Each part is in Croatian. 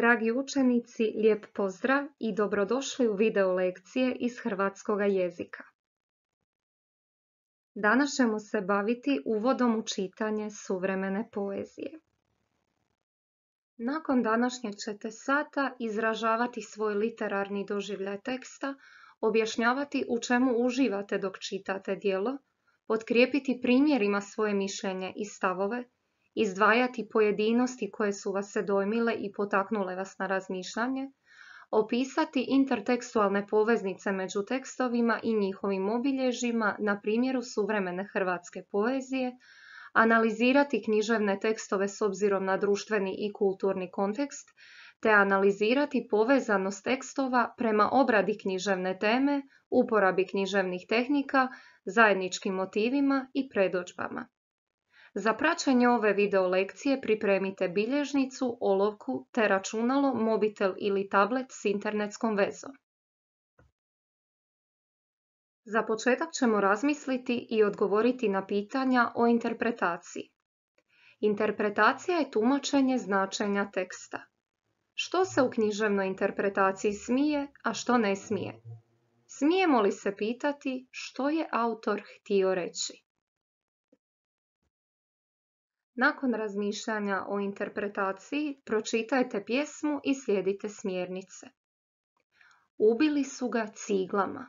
Dragi učenici, lijep pozdrav i dobrodošli u video lekcije iz hrvatskoga jezika. Danas ćemo se baviti uvodom u čitanje suvremene poezije. Nakon današnje ćete sata izražavati svoj literarni doživljaj teksta, objašnjavati u čemu uživate dok čitate dijelo, potkrijepiti primjerima svoje mišljenje i stavove, izdvajati pojedinosti koje su vas se dojmile i potaknule vas na razmišljanje, opisati intertekstualne poveznice među tekstovima i njihovim obilježjima na primjeru suvremene hrvatske poezije, analizirati književne tekstove s obzirom na društveni i kulturni kontekst, te analizirati povezanost tekstova prema obradi književne teme, uporabi književnih tehnika, zajedničkim motivima i predođbama. Za praćenje ove video lekcije pripremite bilježnicu, olovku te računalo, mobitel ili tablet s internetskom vezom. Za početak ćemo razmisliti i odgovoriti na pitanja o interpretaciji. Interpretacija je tumačenje značenja teksta. Što se u književnoj interpretaciji smije, a što ne smije? Smijemo li se pitati što je autor htio reći? Nakon razmišljanja o interpretaciji, pročitajte pjesmu i slijedite smjernice. Ubili su ga ciglama.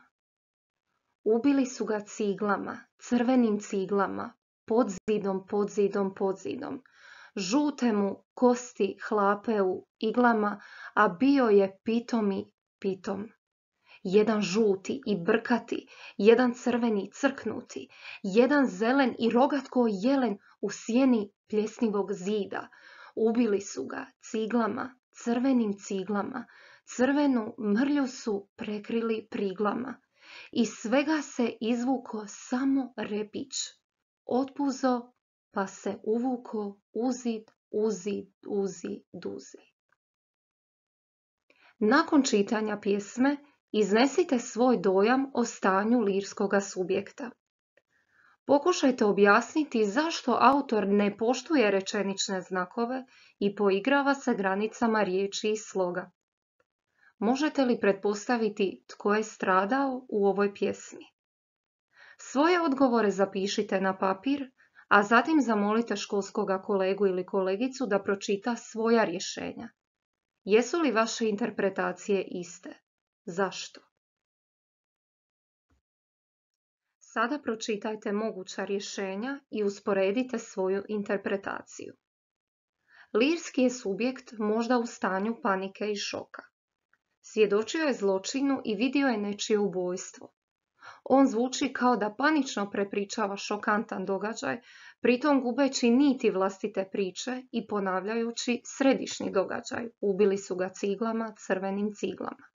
Ubili su ga ciglama, crvenim ciglama, pod zidom, pod zidom, pod zidom. Žute mu kosti hlape u iglama, a bio je pitomi pitom jedan žuti i brkati, jedan crveni crknuti, jedan zelen i rogat jelen u sjeni pljesnivog zida. Ubili su ga ciglama, crvenim ciglama, crvenu mrlju su prekrili priglama. I svega se izvuko samo repić, otpuzo pa se uvuko uzid, uzid, uzi, duzi. Nakon čitanja pjesme Iznesite svoj dojam o stanju lirskoga subjekta. Pokušajte objasniti zašto autor ne poštuje rečenične znakove i poigrava se granicama riječi i sloga. Možete li pretpostaviti tko je stradao u ovoj pjesmi? Svoje odgovore zapišite na papir, a zatim zamolite školskoga kolegu ili kolegicu da pročita svoja rješenja. Jesu li vaše interpretacije iste? Zašto? Sada pročitajte moguća rješenja i usporedite svoju interpretaciju. Lirski je subjekt možda u stanju panike i šoka. Svjedočio je zločinu i vidio je nečije ubojstvo. On zvuči kao da panično prepričava šokantan događaj, pritom gubeći niti vlastite priče i ponavljajući središnji događaj. Ubili su ga ciglama, crvenim ciglama.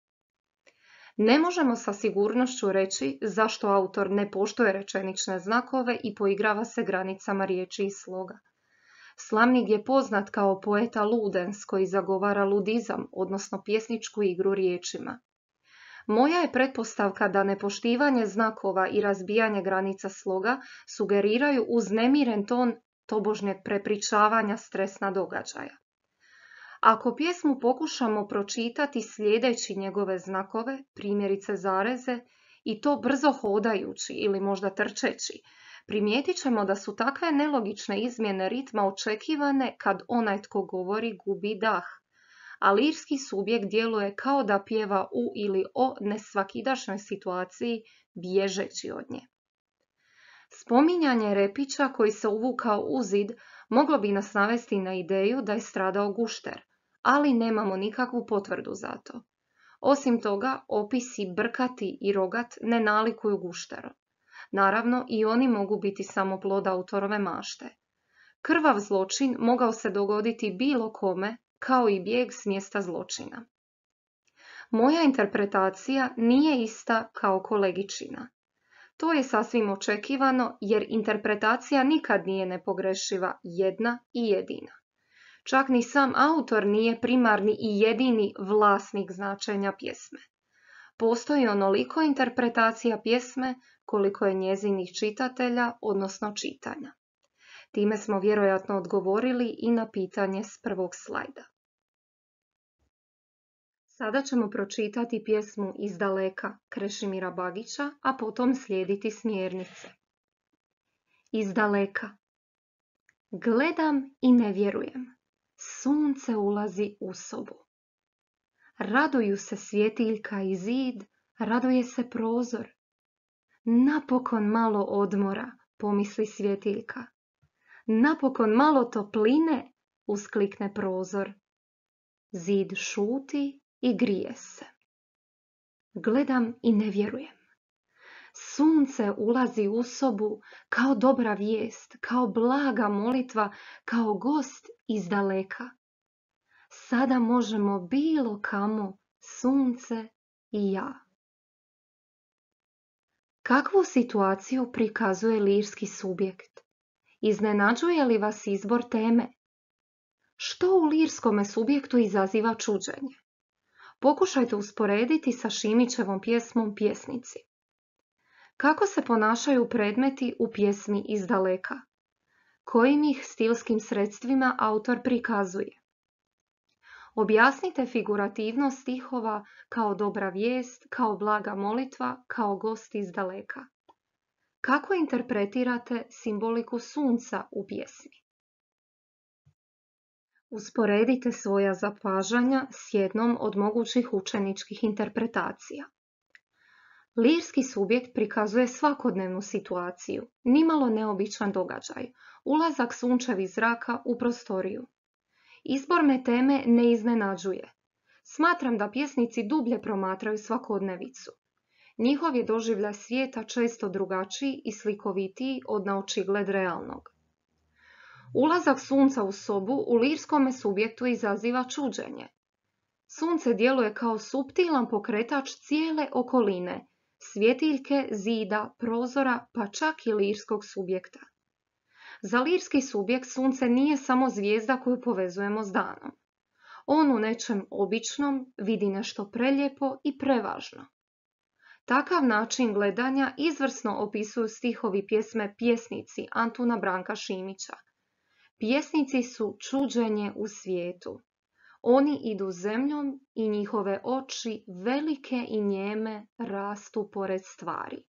Ne možemo sa sigurnošću reći zašto autor ne poštuje rečenične znakove i poigrava se granicama riječi i sloga. Slamnik je poznat kao poeta Ludens koji zagovara ludizam, odnosno pjesničku igru riječima. Moja je pretpostavka da nepoštivanje znakova i razbijanje granica sloga sugeriraju uznemiren ton tobožnjeg prepričavanja stresna događaja. Ako pjesmu pokušamo pročitati sljedeći njegove znakove, primjerice zareze, i to brzo hodajući ili možda trčeći, primijetit ćemo da su takve nelogične izmjene ritma očekivane kad onaj tko govori gubi dah. a lirski subjekt djeluje kao da pjeva u ili o nesvakidašnoj situaciji bježeći od nje. Spominjanje repića koji se uvukao u zid moglo bi nas navesti na ideju da je stradao gušter, ali nemamo nikakvu potvrdu za to. Osim toga, opisi brkati i rogat ne nalikuju guštero. Naravno, i oni mogu biti samo plod autorove mašte. Krvav zločin mogao se dogoditi bilo kome, kao i bijeg s mjesta zločina. Moja interpretacija nije ista kao kolegičina. To je sasvim očekivano jer interpretacija nikad nije nepogrešiva jedna i jedina. Čak ni sam autor nije primarni i jedini vlasnik značenja pjesme. Postoji onoliko interpretacija pjesme koliko je njezinih čitatelja, odnosno čitanja. Time smo vjerojatno odgovorili i na pitanje s prvog slajda. Sada ćemo pročitati pjesmu iz daleka Krešimira Bagića, a potom slijediti smjernice. Iz daleka. Gledam i ne vjerujem sunce ulazi u sobu. Raduju se svjetiljka i zid, raduje se prozor. Napokon malo odmora, pomisli svjetiljka. Napokon malo topline, usklikne prozor. Zid šuti i grije se. Gledam i ne vjerujem sunce ulazi u sobu kao dobra vijest, kao blaga molitva, kao gost iz daleka. Sada možemo bilo kamo, sunce i ja. Kakvu situaciju prikazuje lirski subjekt? Iznenađuje li vas izbor teme? Što u lirskome subjektu izaziva čuđenje? Pokušajte usporediti sa Šimićevom pjesmom Pjesnici. Kako se ponašaju predmeti u pjesmi iz daleka? Kojim ih stilskim sredstvima autor prikazuje? Objasnite figurativnost stihova kao dobra vijest, kao blaga molitva, kao gost iz daleka. Kako interpretirate simboliku sunca u pjesmi? Usporedite svoja zapažanja s jednom od mogućih učeničkih interpretacija. Lirski subjekt prikazuje svakodnevnu situaciju, nimalo neobičan događaj, ulazak sunčevi zraka u prostoriju. Izbor me teme ne iznenađuje. Smatram da pjesnici dublje promatraju svakodnevicu. Njihov je doživlja svijeta često drugačiji i slikovitiji od naočigled realnog. Ulazak sunca u sobu u lirskome subjektu izaziva čuđenje. Sunce djeluje kao suptilan pokretač cijele okoline svjetiljke, zida, prozora, pa čak i lirskog subjekta. Za lirski subjekt sunce nije samo zvijezda koju povezujemo s danom. On u nečem običnom vidi nešto prelijepo i prevažno. Takav način gledanja izvrsno opisuju stihovi pjesme Pjesnici Antuna Branka Šimića. Pjesnici su čuđenje u svijetu. Oni idu zemljom i njihove oči velike i njeme rastu pored stvari.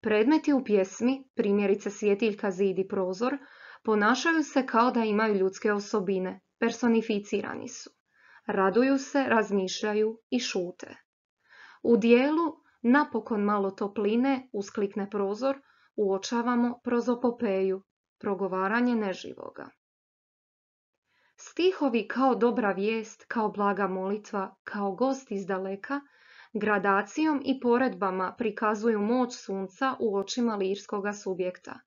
Predmeti u pjesmi, primjerice svjetiljka, zid i prozor, ponašaju se kao da imaju ljudske osobine, personificirani su. Raduju se, razmišljaju i šute. U dijelu napokon malo topline usklikne prozor, uočavamo prozopopeju, progovaranje neživoga. Stihovi kao dobra vijest, kao blaga molitva, kao gost iz daleka, gradacijom i poredbama prikazuju moć sunca u očima lirskoga subjekta.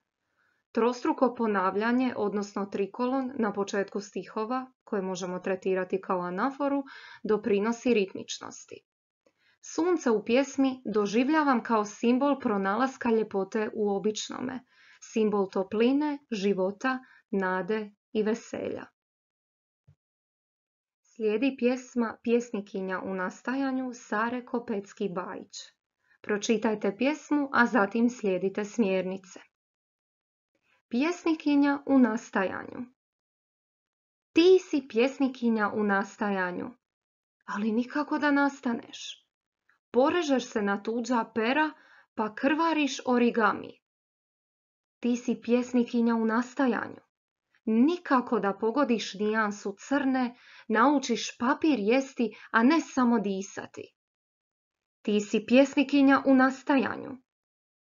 Trostruko ponavljanje, odnosno trikolon, na početku stihova, koje možemo tretirati kao anaforu, doprinosi ritmičnosti. Sunce u pjesmi doživljavam kao simbol pronalaska ljepote u običnome, simbol topline, života, nade i veselja. Slijedi pjesma Pjesnikinja u nastajanju Sare Kopecki-Bajić. Pročitajte pjesmu, a zatim slijedite smjernice. Pjesnikinja u nastajanju Ti si pjesnikinja u nastajanju, ali nikako da nastaneš. Porežeš se na tuđa pera, pa krvariš origami. Ti si pjesnikinja u nastajanju, nikako da pogodiš nijansu crne, naučiš papir jesti, a ne samo disati. Ti si pjesnikinja u nastajanju.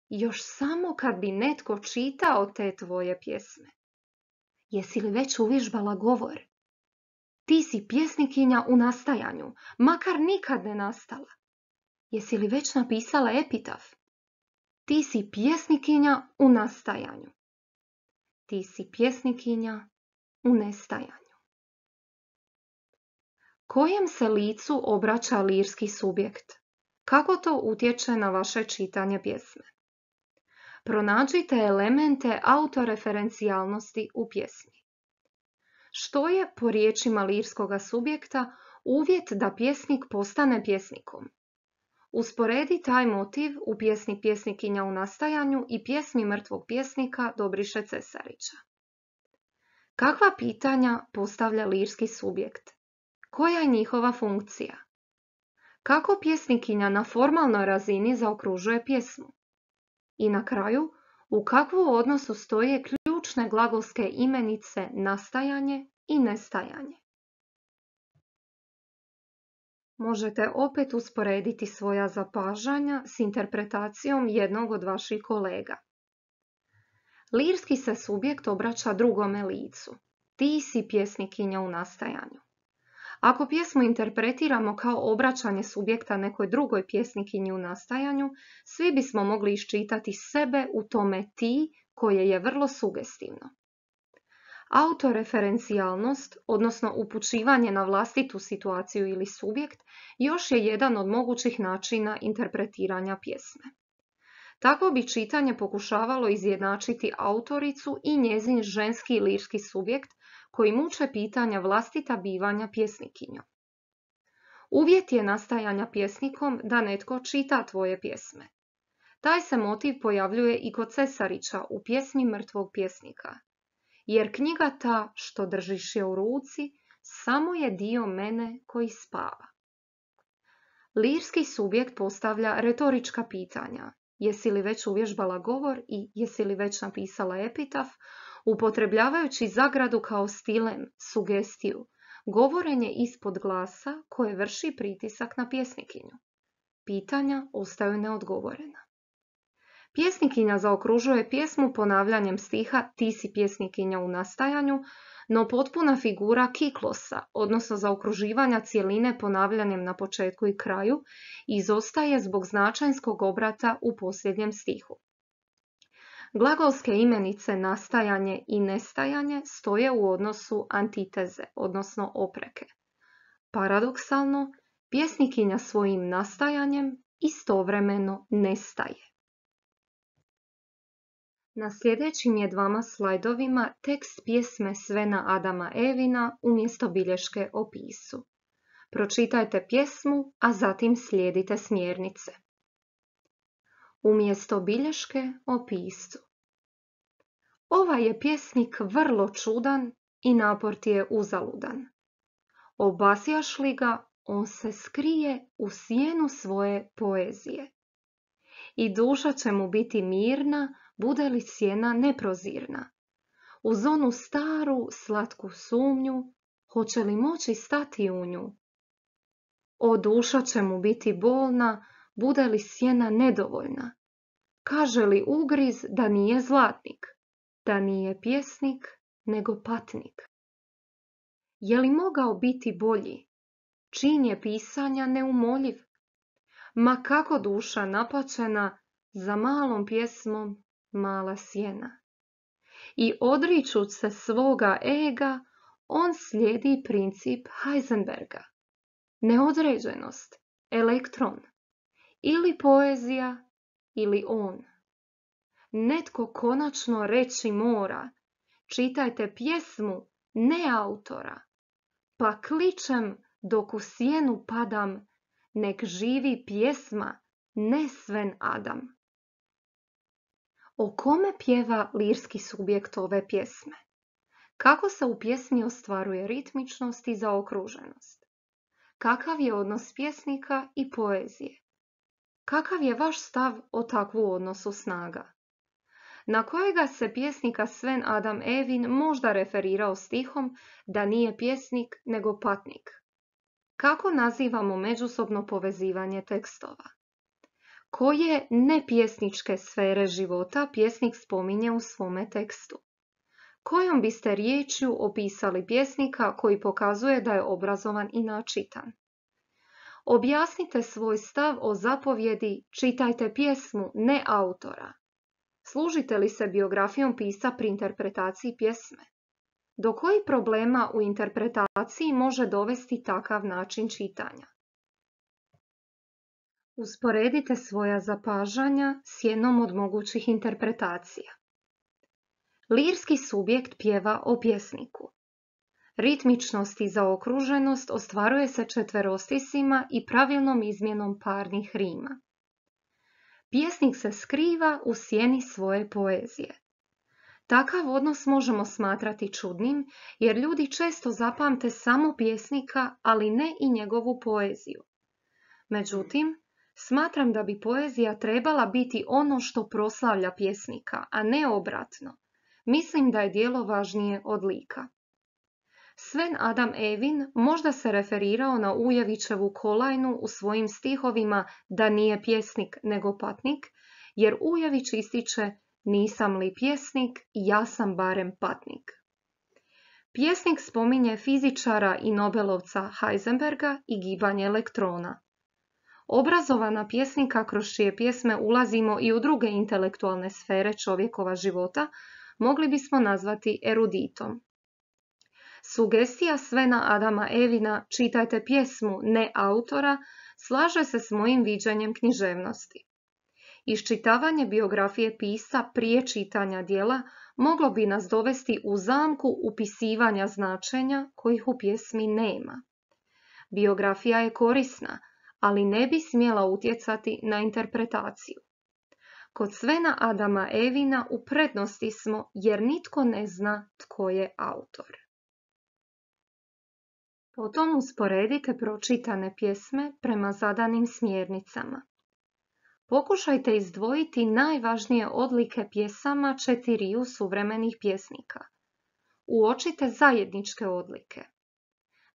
Još samo kad bi netko čitao te tvoje pjesme. Jesi li već uvježbala govor? Ti si pjesnikinja u nastajanju, makar nikad ne nastala. Jesi li već napisala epitaf? Ti si pjesnikinja u nastajanju ti si pjesnikinja u nestajanju. Kojem se licu obraća lirski subjekt? Kako to utječe na vaše čitanje pjesme? Pronađite elemente autoreferencijalnosti u pjesmi. Što je, po riječima lirskog subjekta, uvjet da pjesnik postane pjesnikom? Usporedi taj motiv u pjesni Pjesnikinja u nastajanju i pjesmi mrtvog pjesnika Dobriše Cesarića. Kakva pitanja postavlja lirski subjekt? Koja je njihova funkcija? Kako pjesnikinja na formalnoj razini zaokružuje pjesmu? I na kraju, u kakvu odnosu stoje ključne glagolske imenice nastajanje i nestajanje? Možete opet usporediti svoja zapažanja s interpretacijom jednog od vaših kolega. Lirski se subjekt obraća drugome licu. Ti si pjesnikinja u nastajanju. Ako pjesmu interpretiramo kao obraćanje subjekta nekoj drugoj pjesnikinji u nastajanju, svi bismo mogli iščitati sebe u tome ti koje je vrlo sugestivno. Autoreferencijalnost, odnosno upućivanje na vlastitu situaciju ili subjekt, još je jedan od mogućih načina interpretiranja pjesme. Tako bi čitanje pokušavalo izjednačiti autoricu i njezin ženski lirski subjekt koji muče pitanja vlastita bivanja pjesnikinja. Uvjet je nastajanja pjesnikom da netko čita tvoje pjesme. Taj se motiv pojavljuje i kod Cesarića u pjesmi mrtvog pjesnika – jer knjiga ta što držiš je u ruci samo je dio mene koji spava. Lirski subjekt postavlja retorička pitanja. Jesi li već uvježbala govor i jesi li već napisala epitaf, upotrebljavajući zagradu kao stilem, sugestiju, govorenje ispod glasa koje vrši pritisak na pjesnikinju. Pitanja ostaju neodgovorena. Pjesnikinja zaokružuje pjesmu ponavljanjem stiha Ti si pjesnikinja u nastajanju, no potpuna figura kiklosa, odnosno zaokruživanja cijeline ponavljanjem na početku i kraju, izostaje zbog značajnskog obrata u posljednjem stihu. Glagolske imenice nastajanje i nestajanje stoje u odnosu antiteze, odnosno opreke. Paradoksalno, pjesnikinja svojim nastajanjem istovremeno nestaje. Na sljedećim je dvama slajdovima tekst pjesme Svena Adama Evina umjesto bilješke o pisu. Pročitajte pjesmu, a zatim slijedite smjernice. Umjesto bilješke o pisu. Ovaj je pjesnik vrlo čudan i napor ti je uzaludan. Obasjaš li ga, on se skrije u sjenu svoje poezije. I duša će mu biti mirna, bude li sjena neprozirna. Uz onu staru, slatku sumnju, hoće li moći stati u nju? O duša će mu biti bolna, bude li sjena nedovoljna. Kaže li ugriz da nije zlatnik, da nije pjesnik, nego patnik? Je li mogao biti bolji? Čin je pisanja neumoljiv? Ma kako duša napačena, za malom pjesmom mala sjena. I odričuć se svoga ega, on slijedi princip Heisenberga. Neodređenost, elektron, ili poezija, ili on. Netko konačno reći mora, čitajte pjesmu, ne autora, pa kličem dok u sjenu padam, nek živi pjesma, ne Sven Adam o kome pjeva lirski subjekt ove pjesme? Kako se u pjesmi ostvaruje ritmičnost i zaokruženost? Kakav je odnos pjesnika i poezije? Kakav je vaš stav o takvu odnosu snaga? Na kojega se pjesnika Sven Adam Evin možda referirao stihom da nije pjesnik nego patnik? Kako nazivamo međusobno povezivanje tekstova? Koje nepjesničke sfere života pjesnik spominje u svome tekstu? Kojom biste riječju opisali pjesnika koji pokazuje da je obrazovan i načitan? Objasnite svoj stav o zapovjedi čitajte pjesmu, ne autora. Služite li se biografijom pisa pri interpretaciji pjesme? Do kojih problema u interpretaciji može dovesti takav način čitanja? Usporedite svoja zapažanja s jednom od mogućih interpretacija. Lirski subjekt pjeva o pjesniku. Ritmičnost i zaokruženost ostvaruje se četverostisima i pravilnom izmjenom parnih rima. Pjesnik se skriva u sjeni svoje poezije. Takav odnos možemo smatrati čudnim jer ljudi često zapamte samo pjesnika, ali ne i njegovu poeziju. Međutim, Smatram da bi poezija trebala biti ono što proslavlja pjesnika, a ne obratno. Mislim da je dijelo važnije od lika. Sven Adam Evin možda se referirao na Ujevićevu kolajnu u svojim stihovima da nije pjesnik nego patnik, jer Ujević ističe nisam li pjesnik, ja sam barem patnik. Pjesnik spominje fizičara i Nobelovca Heisenberga i gibanje elektrona. Obrazovana pjesnika kroz čije pjesme ulazimo i u druge intelektualne sfere čovjekova života, mogli bismo nazvati eruditom. Sugestija Svena Adama Evina Čitajte pjesmu ne autora slaže se s mojim viđanjem književnosti. Iščitavanje biografije pisa prije čitanja dijela moglo bi nas dovesti u zamku upisivanja značenja kojih u pjesmi nema. Biografija je korisna – ali ne bi smjela utjecati na interpretaciju. Kod Svena Adama Evina u prednosti smo jer nitko ne zna tko je autor. Potom usporedite pročitane pjesme prema zadanim smjernicama. Pokušajte izdvojiti najvažnije odlike pjesama četiriju suvremenih pjesnika. Uočite zajedničke odlike.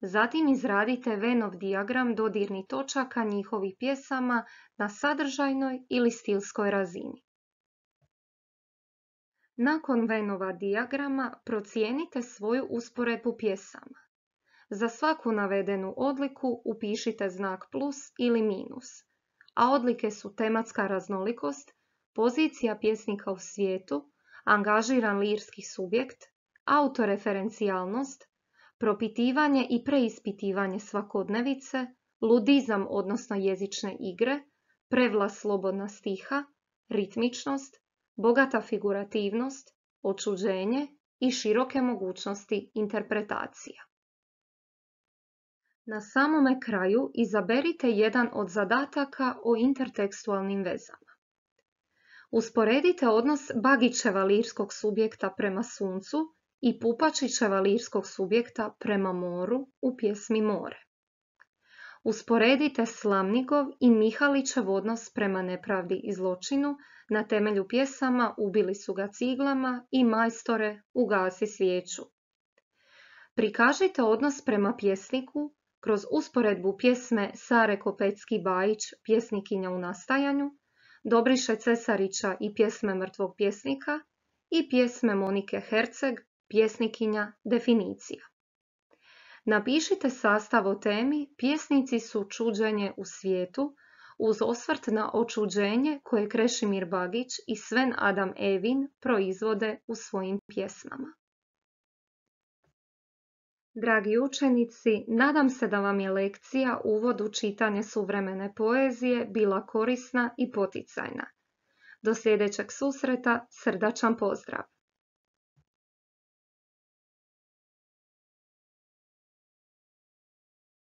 Zatim izradite Venov diagram dodirnih točaka njihovih pjesama na sadržajnoj ili stilskoj razini. Nakon Venova dijagrama procijenite svoju usporedbu pjesama. Za svaku navedenu odliku upišite znak plus ili minus, a odlike su tematska raznolikost, pozicija pjesnika u svijetu, angažiran lirski subjekt, autoreferencijalnost, propitivanje i preispitivanje svakodnevice, ludizam odnosno jezične igre, prevla slobodna stiha, ritmičnost, bogata figurativnost, očuđenje i široke mogućnosti interpretacija. Na samome kraju izaberite jedan od zadataka o intertekstualnim vezama. Usporedite odnos Bagićeva lirskog subjekta prema suncu i Pupačićeva lirskog subjekta prema moru u pjesmi More. Usporedite Slamnikov i Mihalićev odnos prema nepravdi i zločinu na temelju pjesama Ubili su ga ciglama i Majstore ugasi svijeću. Prikažite odnos prema pjesniku kroz usporedbu pjesme Sare Kopecki-Bajić Pjesnikinja u nastajanju, Dobriše Cesarića i pjesme Mrtvog pjesnika i pjesme Monike Herceg pjesnikinja definicija. Napišite sastav o temi Pjesnici su čuđenje u svijetu uz osvrt na očuđenje koje Krešimir Bagić i Sven Adam Evin proizvode u svojim pjesmama. Dragi učenici, nadam se da vam je lekcija uvod u čitanje suvremene poezije bila korisna i poticajna. Do sljedećeg susreta, srdačan pozdrav!